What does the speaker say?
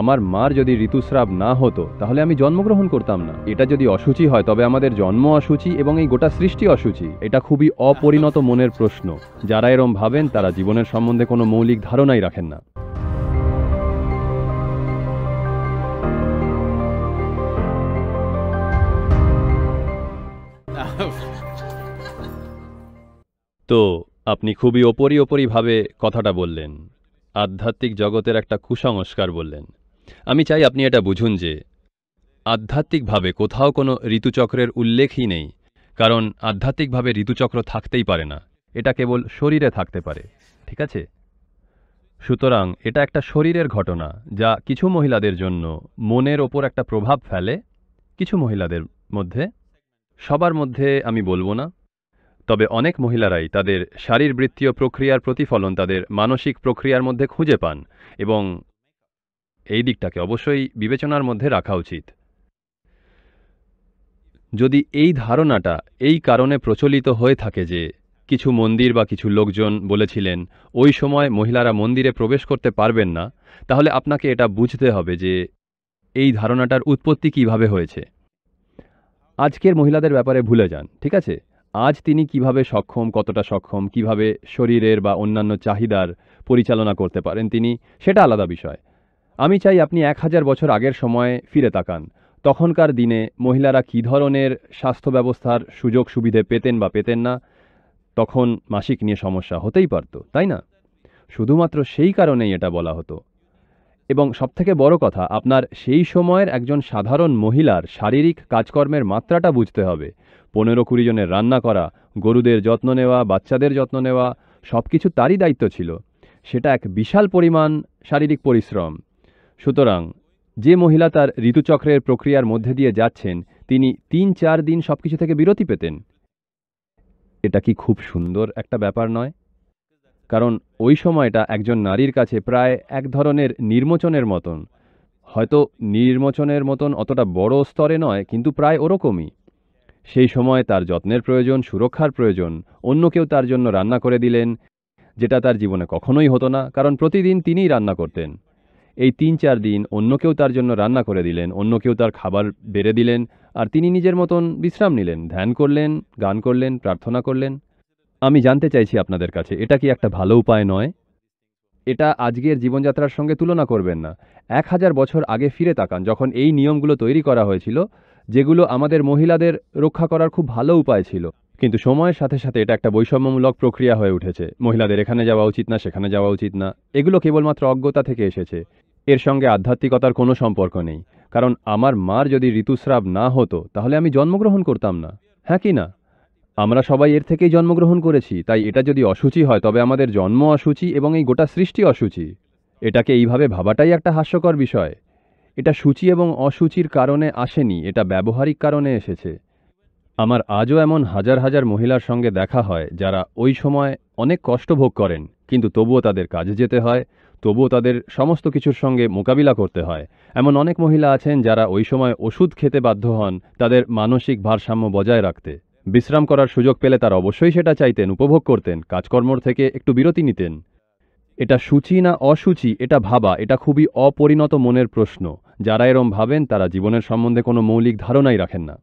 আমার মার যদি ঋতুস্রাব না হতো তাহলে আমি জন্মগ্রহণ করতাম না এটা যদি অসুচি হয় তবে আমাদের জন্ম অসুচি এবং এই গোটা সৃষ্টি অসুচি এটা খুবই অপরিণত মনের প্রশ্ন যারা এরম ভাবেন তারা জীবনের সম্বন্ধে কোনো মৌলিক ধারণাই রাখেন না তো আপনি খুবই ওপরি ওপরিভাবে কথাটা বললেন আধ্যাত্মিক জগতের একটা কুসংস্কার বললেন আমি চাই আপনি এটা বুঝুন যে আধ্যাত্মিকভাবে কোথাও কোনো ঋতুচক্রের উল্লেখই নেই কারণ আধ্যাত্মিকভাবে ঋতুচক্র থাকতেই পারে না এটা কেবল শরীরে থাকতে পারে ঠিক আছে সুতরাং এটা একটা শরীরের ঘটনা যা কিছু মহিলাদের জন্য মনের ওপর একটা প্রভাব ফেলে কিছু মহিলাদের মধ্যে সবার মধ্যে আমি বলবো না তবে অনেক মহিলারাই তাদের শারীরবৃত্তীয় প্রক্রিয়ার প্রতিফলন তাদের মানসিক প্রক্রিয়ার মধ্যে খুঁজে পান এবং এই দিকটাকে অবশ্যই বিবেচনার মধ্যে রাখা উচিত যদি এই ধারণাটা এই কারণে প্রচলিত হয়ে থাকে যে কিছু মন্দির বা কিছু লোকজন বলেছিলেন ওই সময় মহিলারা মন্দিরে প্রবেশ করতে পারবেন না তাহলে আপনাকে এটা বুঝতে হবে যে এই ধারণাটার উৎপত্তি কিভাবে হয়েছে আজকের মহিলাদের ব্যাপারে ভুলে যান ঠিক আছে আজ তিনি কিভাবে সক্ষম কতটা সক্ষম কিভাবে শরীরের বা অন্যান্য চাহিদার পরিচালনা করতে পারেন তিনি সেটা আলাদা বিষয় আমি চাই আপনি এক হাজার বছর আগের সময়ে ফিরে তাকান তখনকার দিনে মহিলারা কী ধরনের স্বাস্থ্য ব্যবস্থার সুযোগ সুবিধে পেতেন বা পেতেন না তখন মাসিক নিয়ে সমস্যা হতেই পারত তাই না শুধুমাত্র সেই কারণেই এটা বলা হতো এবং সবথেকে বড় কথা আপনার সেই সময়ের একজন সাধারণ মহিলার শারীরিক কাজকর্মের মাত্রাটা বুঝতে হবে পনেরো কুড়ি জনের রান্না করা গরুদের যত্ন নেওয়া বাচ্চাদের যত্ন নেওয়া সব কিছু তারই দায়িত্ব ছিল সেটা এক বিশাল পরিমাণ শারীরিক পরিশ্রম সুতরাং যে মহিলা তার ঋতুচক্রের প্রক্রিয়ার মধ্যে দিয়ে যাচ্ছেন তিনি তিন চার দিন সব কিছু থেকে বিরতি পেতেন এটা কি খুব সুন্দর একটা ব্যাপার নয় কারণ ওই সময়টা একজন নারীর কাছে প্রায় এক ধরনের নির্মোচনের মতন হয়তো নির্মোচনের মতন অতটা বড় স্তরে নয় কিন্তু প্রায় ওরকমই সেই সময় তার যত্নের প্রয়োজন সুরক্ষার প্রয়োজন অন্য কেউ তার জন্য রান্না করে দিলেন যেটা তার জীবনে কখনোই হতো না কারণ প্রতিদিন তিনিই রান্না করতেন এই তিন চার দিন অন্য কেউ তার জন্য রান্না করে দিলেন অন্য কেউ তার খাবার বেড়ে দিলেন আর তিনি নিজের মতন বিশ্রাম নিলেন ধ্যান করলেন গান করলেন প্রার্থনা করলেন আমি জানতে চাইছি আপনাদের কাছে এটা কি একটা ভালো উপায় নয় এটা আজকের জীবনযাত্রার সঙ্গে তুলনা করবেন না এক হাজার বছর আগে ফিরে তাকান যখন এই নিয়মগুলো তৈরি করা হয়েছিল যেগুলো আমাদের মহিলাদের রক্ষা করার খুব ভালো উপায় ছিল কিন্তু সময়ের সাথে সাথে এটা একটা বৈষম্যমূলক প্রক্রিয়া হয়ে উঠেছে মহিলাদের এখানে যাওয়া উচিত না সেখানে যাওয়া উচিত না এগুলো কেবলমাত্র অজ্ঞতা থেকে এসেছে এর সঙ্গে আধ্যাত্মিকতার কোনো সম্পর্ক নেই কারণ আমার মার যদি ঋতুস্রাব না হতো তাহলে আমি জন্মগ্রহণ করতাম না হ্যাঁ কি না আমরা সবাই এর থেকেই জন্মগ্রহণ করেছি তাই এটা যদি অসুচি হয় তবে আমাদের জন্ম অসুচি এবং এই গোটা সৃষ্টি অসুচি এটাকে এইভাবে ভাবাটাই একটা হাস্যকর বিষয় এটা সূচি এবং অসুচির কারণে আসেনি এটা ব্যবহারিক কারণে এসেছে আমার আজও এমন হাজার হাজার মহিলার সঙ্গে দেখা হয় যারা ওই সময় অনেক কষ্ট ভোগ করেন কিন্তু তবুও তাদের কাজে যেতে হয় তবুও তাদের সমস্ত কিছুর সঙ্গে মোকাবিলা করতে হয় এমন অনেক মহিলা আছেন যারা ওই সময় ওষুধ খেতে বাধ্য হন তাদের মানসিক ভারসাম্য বজায় রাখতে বিশ্রাম করার সুযোগ পেলে তারা অবশ্যই সেটা চাইতেন উপভোগ করতেন কাজকর্মর থেকে একটু বিরতি নিতেন এটা সূচি না অসূচি এটা ভাবা এটা খুবই অপরিণত মনের প্রশ্ন যারা এরম ভাবেন তারা জীবনের সম্বন্ধে কোনো মৌলিক ধারণাই রাখেন না